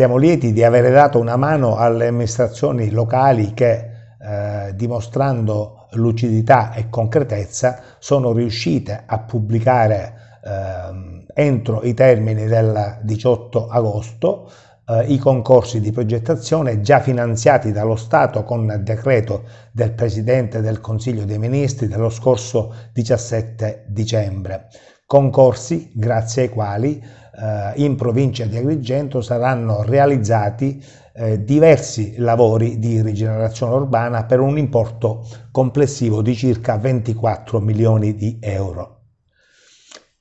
Siamo lieti di avere dato una mano alle amministrazioni locali che, eh, dimostrando lucidità e concretezza, sono riuscite a pubblicare eh, entro i termini del 18 agosto eh, i concorsi di progettazione già finanziati dallo Stato con decreto del Presidente del Consiglio dei Ministri dello scorso 17 dicembre concorsi grazie ai quali eh, in provincia di Agrigento saranno realizzati eh, diversi lavori di rigenerazione urbana per un importo complessivo di circa 24 milioni di euro.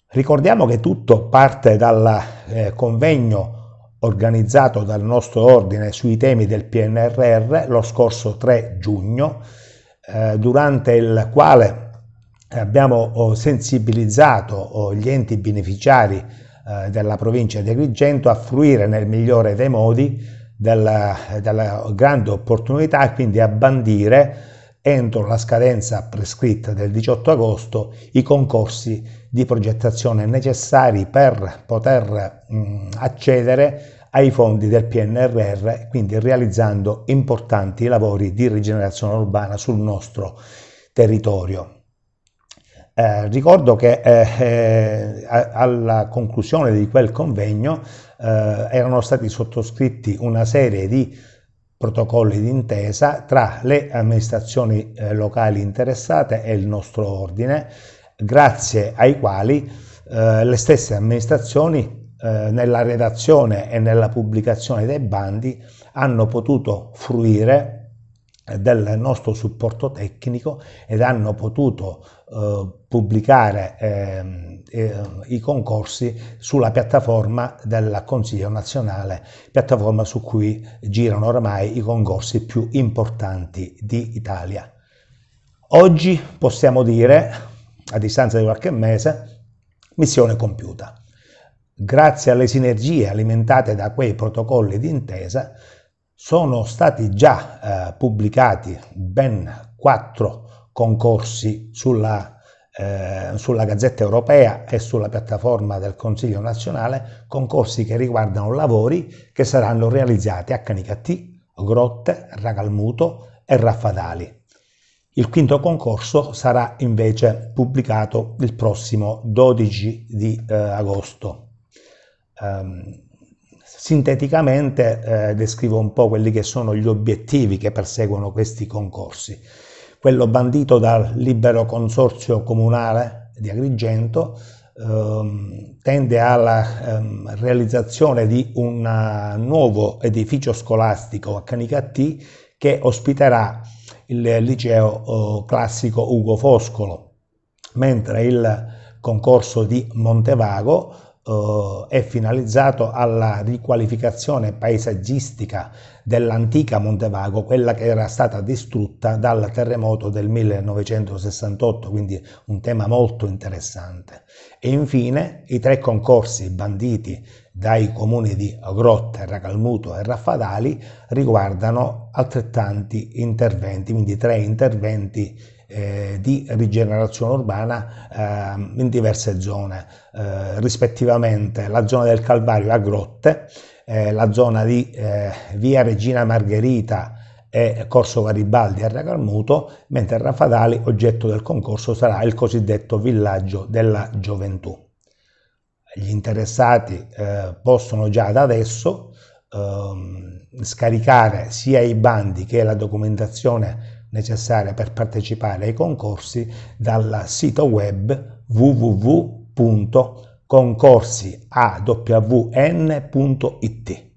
Ricordiamo che tutto parte dal eh, convegno organizzato dal nostro ordine sui temi del PNRR lo scorso 3 giugno, eh, durante il quale abbiamo oh, sensibilizzato oh, gli enti beneficiari eh, della provincia di Agrigento a fruire nel migliore dei modi della, della grande opportunità e quindi a bandire entro la scadenza prescritta del 18 agosto i concorsi di progettazione necessari per poter mh, mm, accedere ai fondi del PNRR, quindi realizzando importanti lavori di rigenerazione urbana sul nostro territorio. Eh, ricordo che eh, eh, alla conclusione di quel convegno eh, erano stati sottoscritti una serie di protocolli d'intesa tra le amministrazioni eh, locali interessate e il nostro ordine, grazie ai quali le stesse amministrazioni nella redazione e nella pubblicazione dei bandi hanno potuto fruire del nostro supporto tecnico ed hanno potuto eh, pubblicare eh, eh, i concorsi sulla piattaforma del Consiglio nazionale, piattaforma su cui girano ormai i concorsi più importanti d'Italia. Oggi possiamo dire, a distanza di qualche mese, missione compiuta. Grazie alle sinergie alimentate da quei protocolli d'intesa, sono stati già eh, pubblicati ben quattro concorsi sulla, eh, sulla, Gazzetta Europea e sulla piattaforma del Consiglio Nazionale, concorsi che riguardano lavori che saranno realizzati a Canicattì, Grotte, Ragalmuto e Raffadali. Il quinto concorso sarà invece pubblicato il prossimo 12 di eh, agosto. Um, Sinteticamente eh, descrivo un po' quelli che sono gli obiettivi che perseguono questi concorsi. Quello bandito dal libero consorzio comunale di Agrigento ehm, tende alla ehm, realizzazione di un eh, nuovo edificio scolastico a Canicattì che ospiterà il liceo eh, classico Ugo Foscolo, mentre il concorso di Montevago eh, è finalizzato alla riqualificazione paesaggistica dell'antica Montevago, quella che era stata distrutta dal terremoto del 1968, quindi un tema molto interessante. E infine i tre concorsi banditi dai comuni di Grotta, Racalmuto e Raffadali riguardano altrettanti interventi, quindi tre interventi eh, di rigenerazione urbana eh, in diverse zone, eh, rispettivamente la zona del Calvario a Grotte, eh, la zona di eh, Via Regina Margherita e Corso Garibaldi a Ragalmuto, mentre a Rafadali oggetto del concorso sarà il cosiddetto villaggio della gioventù. Gli interessati possono già da adesso ehm, scaricare sia i bandi che la documentazione necessaria per partecipare ai concorsi dal sito web www.concorsiawn.it